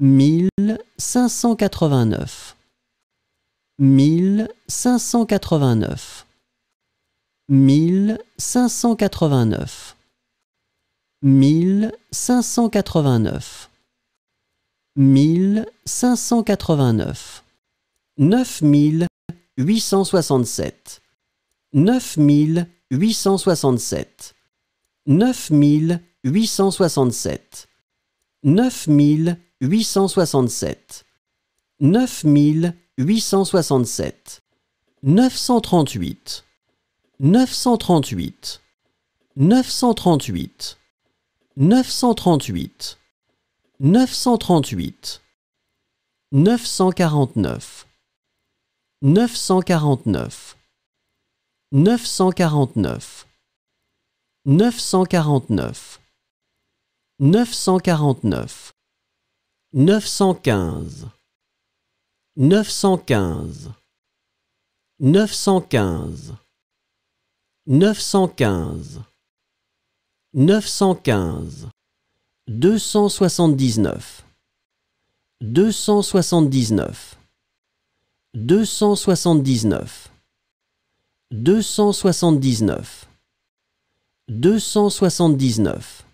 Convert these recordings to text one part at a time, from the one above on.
mille cinq cent quatre-vingt-neuf mille cinq cent quatre-vingt-neuf mille cinq cent quatre-vingt-neuf mille cinq cent quatre-vingt-neuf mille cinq cent quatre-vingt-neuf neuf mille huit cent soixante-sept neuf mille huit cent soixante-sept neuf mille huit cent soixante-sept neuf mille 867 9867 938 938 938 938 938 949 949 949 949 949 neuf cent quinze neuf cent quinze neuf cent quinze neuf cent quinze neuf cent quinze deux cent soixante-dix-neuf deux cent soixante-dix-neuf deux cent soixante-dix-neuf deux cent soixante-dix-neuf deux cent soixante-dix-neuf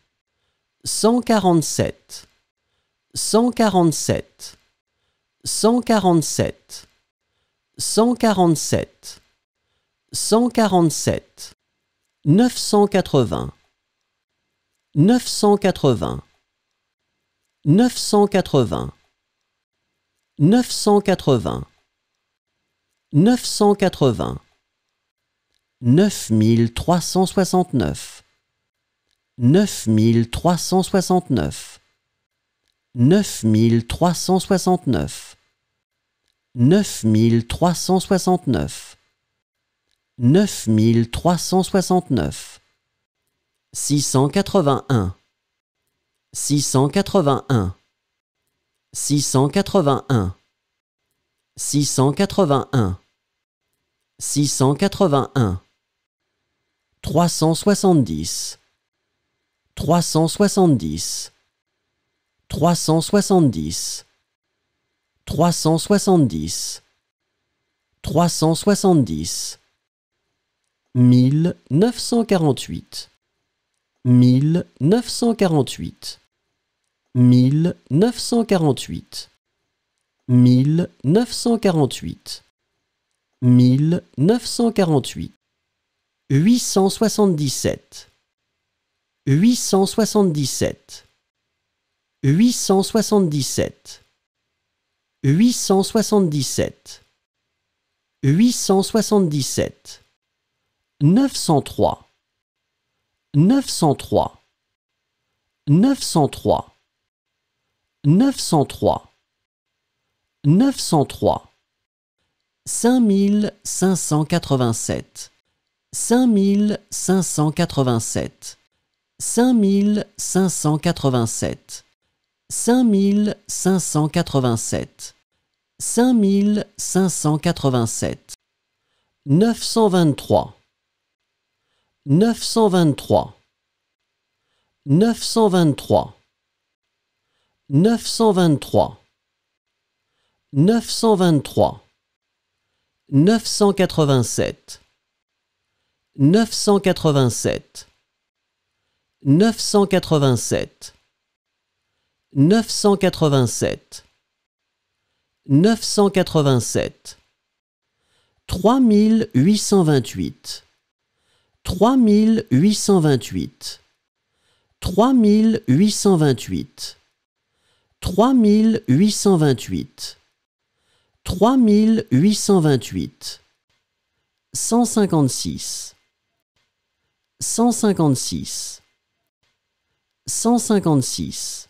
cent quarante-sept 147 147 147 147 980 980 980 980 980 9369 9369 9369 9369 9369 681 681 681 681 681 370 370 370 370 370 1948 1948 1948 1948 1948 877 877 877 877 877 903 903 903 903 903 5587 5587 5587 5587 5587 923 923 923 923 923 987 987 987 987 987 3828 3828 3828 3828 3828 156 156 156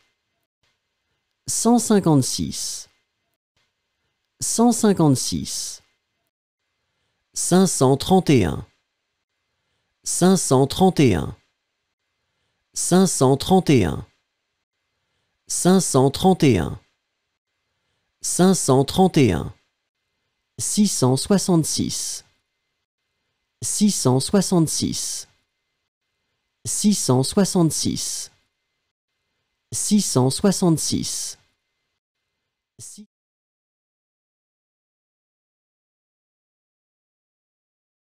156 156 531 531 531 531 531 666 666 666 666.